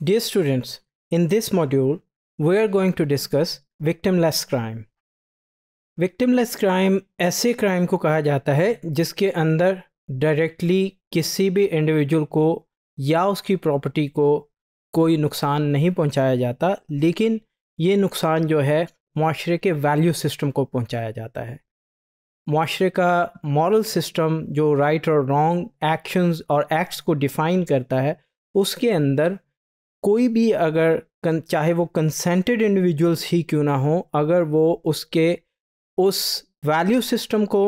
Dear students, in this module, we are going to discuss victimless crime. Victimless crime ऐसे crime को कहा जाता है जिसके अंदर डायरेक्टली किसी भी individual को या उसकी प्रॉपर्टी को कोई नुकसान नहीं पहुंचाया जाता लेकिन ये नुकसान जो है माशरे के वैल्यू सिस्टम को पहुंचाया जाता है माशरे का मॉरल सिस्टम जो राइट और रॉन्ग actions और एक्ट्स को डिफ़ाइन करता है उसके अंदर कोई भी अगर चाहे वो कंसेंटेड इंडिविजुअल्स ही क्यों ना हो अगर वो उसके उस वैल्यू सिस्टम को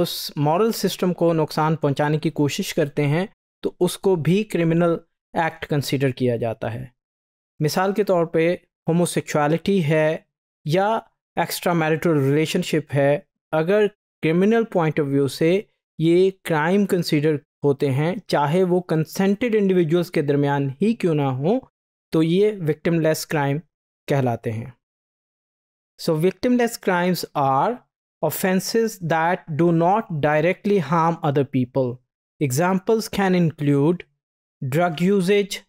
उस मॉरल सिस्टम को नुकसान पहुंचाने की कोशिश करते हैं तो उसको भी क्रिमिनल एक्ट कंसीडर किया जाता है मिसाल के तौर पे होमोसेक्सुअलिटी है या एक्स्ट्रा मैरिटल रिलेशनशिप है अगर क्रिमिनल पॉइंट ऑफ व्यू से ये क्राइम कंसीडर होते हैं चाहे वो कंसेंटेड इंडिविजुअल्स के दरमियान ही क्यों ना हो तो ये विक्टिमलेस क्राइम कहलाते हैं so victimless crimes are offences that do not directly harm other people examples can include drug usages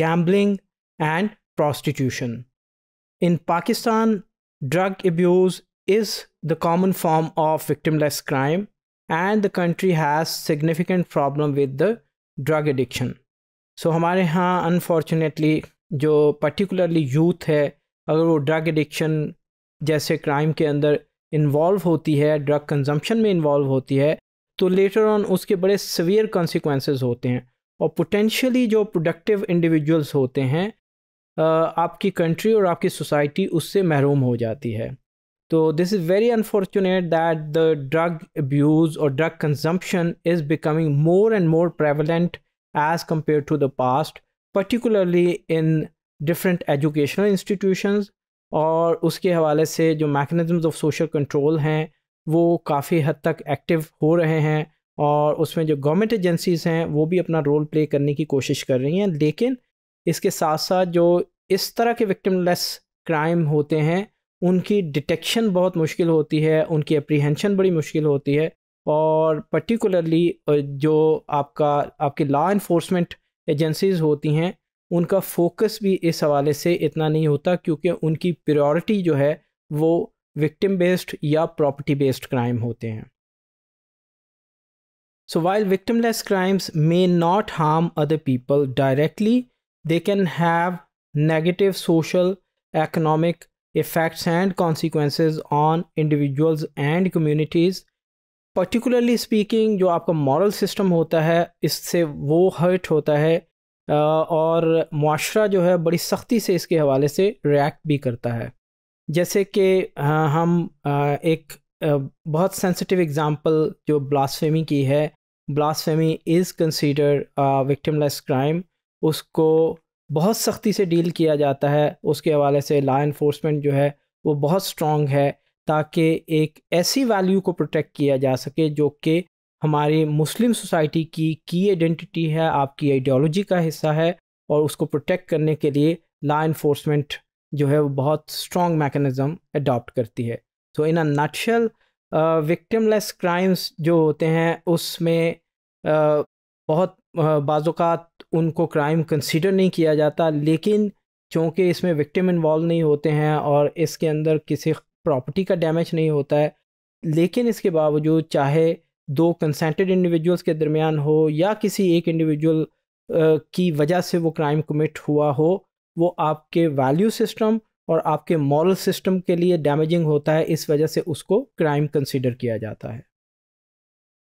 gambling and prostitution in Pakistan drug abuse is the common form of victimless crime and the country has significant problem with the drug addiction so हमारे यहाँ unfortunately जो particularly youth है अगर वो drug addiction जैसे crime के अंदर involve होती है ड्रग कंजम्पशन में इन्वॉल्व होती है तो लेटर ऑन उसके बड़े सवियर कॉन्सिक्वेंसेस होते हैं और पोटेंशियली जो प्रोडक्टिव इंडिविजुअल्स होते हैं आपकी कंट्री और आपकी सोसाइटी उससे महरूम हो जाती है तो this is very unfortunate that the drug abuse और drug consumption is becoming more and more prevalent as compare to the past particularly in different educational institutions और उसके हवाले से जो मैकेनिज़म्स ऑफ सोशल कंट्रोल हैं वो काफ़ी हद तक एक्टिव हो रहे हैं और उसमें जो गवर्नमेंट एजेंसीज हैं वो भी अपना रोल प्ले करने की कोशिश कर रही हैं लेकिन इसके साथ साथ जो इस तरह के विक्टिमलेस क्राइम होते हैं उनकी डिटेक्शन बहुत मुश्किल होती है उनकी अप्रीहेंशन बड़ी मुश्किल होती है और पर्टिकुलरली जो आपका आपकी लॉ इन्फोर्समेंट एजेंसीज़ होती हैं उनका फोकस भी इस हवाले से इतना नहीं होता क्योंकि उनकी प्रायोरिटी जो है वो विक्टिम बेस्ड या प्रॉपर्टी बेस्ड क्राइम होते हैं so while victimless crimes may not harm other people directly they can have negative social economic effects and consequences on individuals and communities particularly speaking जो आपका moral system होता है इससे वो hurt होता है और माशरा जो है बड़ी सख्ती से इसके हवाले से रिएक्ट भी करता है जैसे कि हम एक बहुत सेंसिटिव एग्ज़ाम्पल जो ब्लास्फेमी की है blasphemy is consider victimless crime उसको बहुत सख्ती से डील किया जाता है उसके हवाले से लॉ इन्फोर्समेंट जो है वो बहुत स्ट्रॉन्ग है ताकि एक ऐसी वैल्यू को प्रोटेक्ट किया जा सके जो कि हमारी मुस्लिम सोसाइटी की की आइडेंटिटी है आपकी आइडियोलॉजी का हिस्सा है और उसको प्रोटेक्ट करने के लिए लॉ इन्फोर्समेंट जो है वो बहुत स्ट्रॉन्ग मैकेनिज़म अडॉप्ट करती है तो in a nutshell victimless crimes जो होते हैं उसमें uh, बहुत uh, बाज़ात उनको क्राइम कंसीडर नहीं किया जाता लेकिन चूँकि इसमें विक्टिम इन्वॉल्व नहीं होते हैं और इसके अंदर किसी प्रॉपर्टी का डैमेज नहीं होता है लेकिन इसके बावजूद चाहे दो कंसेंटेड इंडिविजुअल्स के दरमियान हो या किसी एक इंडिविजुअल की वजह से वो क्राइम कमिट हुआ हो वो आपके वैल्यू सिस्टम और आपके मॉरल सिस्टम के लिए डैमेजिंग होता है इस वजह से उसको क्राइम कंसिडर किया जाता है